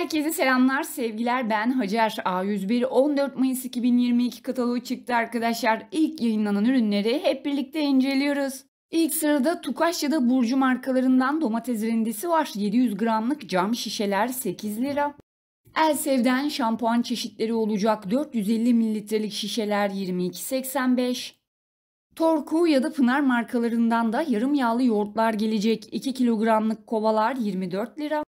Herkese selamlar, sevgiler. Ben Hacer A101. 14 Mayıs 2022 kataloğu çıktı arkadaşlar. İlk yayınlanan ürünleri hep birlikte inceliyoruz. İlk sırada Tukaş ya da Burcu markalarından domates rendesi var. 700 gramlık cam şişeler 8 lira. Elsev'den şampuan çeşitleri olacak 450 mililitrelik şişeler 22.85. Torku ya da Pınar markalarından da yarım yağlı yoğurtlar gelecek. 2 kilogramlık kovalar 24 lira.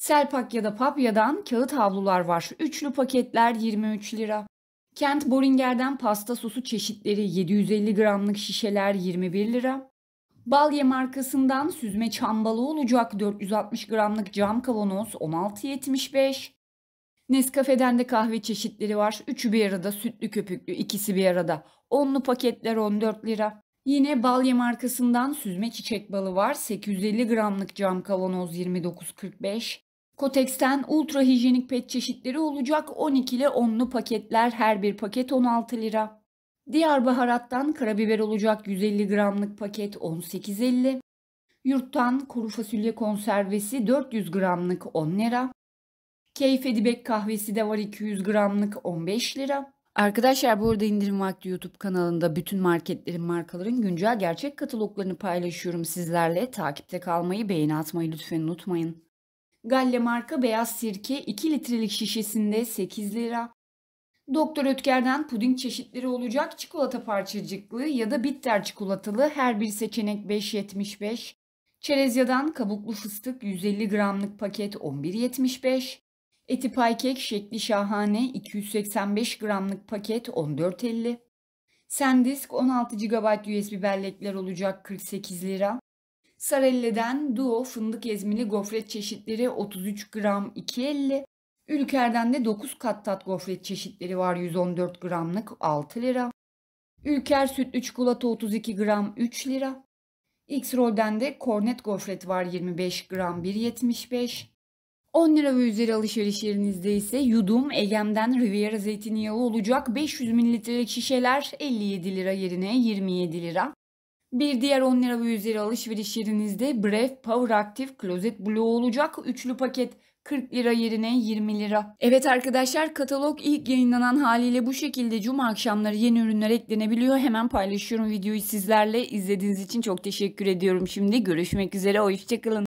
Selpak ya da Papya'dan kağıt havlular var. Üçlü paketler 23 lira. Kent Boringer'den pasta sosu çeşitleri 750 gramlık şişeler 21 lira. Balye markasından süzme çambalı olacak 460 gramlık cam kavanoz 16.75. Nescafe'den de kahve çeşitleri var. Üçü bir arada, sütlü köpüklü, ikisi bir arada. Onlu paketler 14 lira. Yine Balye markasından süzme çiçek balı var. 850 gramlık cam kavanoz 29.45. Kotex'ten ultra hijyenik pet çeşitleri olacak 12 ile 10'lu paketler her bir paket 16 lira. Diğer baharattan karabiber olacak 150 gramlık paket 18.50. Yurttan kuru fasulye konservesi 400 gramlık 10 lira. Keyif Edibek kahvesi de var 200 gramlık 15 lira. Arkadaşlar bu arada indirim vakti YouTube kanalında bütün marketlerin markaların güncel gerçek kataloglarını paylaşıyorum sizlerle. Takipte kalmayı beğeni atmayı lütfen unutmayın. Galle marka beyaz sirke 2 litrelik şişesinde 8 lira. Doktor Ötker'den puding çeşitleri olacak çikolata parçacıklı ya da bitter çikolatalı her bir seçenek 5.75. Çerezya'dan kabuklu fıstık 150 gramlık paket 11.75. Eti paykek şekli şahane 285 gramlık paket 14.50. SanDisk 16 GB USB bellekler olacak 48 lira. Sarelle'den Duo fındık ezmeli gofret çeşitleri 33 gram 2.50. Ülker'den de 9 kat tat gofret çeşitleri var 114 gramlık 6 lira. Ülker sütlü çikolata 32 gram 3 lira. X-Roll'den de kornet gofret var 25 gram 1.75. 10 lira ve üzeri alışveriş yerinizde ise yudum Egem'den Riviera zeytinyağı olacak 500 mililitrelik şişeler 57 lira yerine 27 lira. Bir diğer 10 lira ve 100 lira alışveriş yerinizde Brave Power Active Closet Blue olacak. Üçlü paket 40 lira yerine 20 lira. Evet arkadaşlar katalog ilk yayınlanan haliyle bu şekilde cuma akşamları yeni ürünler eklenebiliyor. Hemen paylaşıyorum videoyu sizlerle. İzlediğiniz için çok teşekkür ediyorum. Şimdi görüşmek üzere. Hoşçakalın.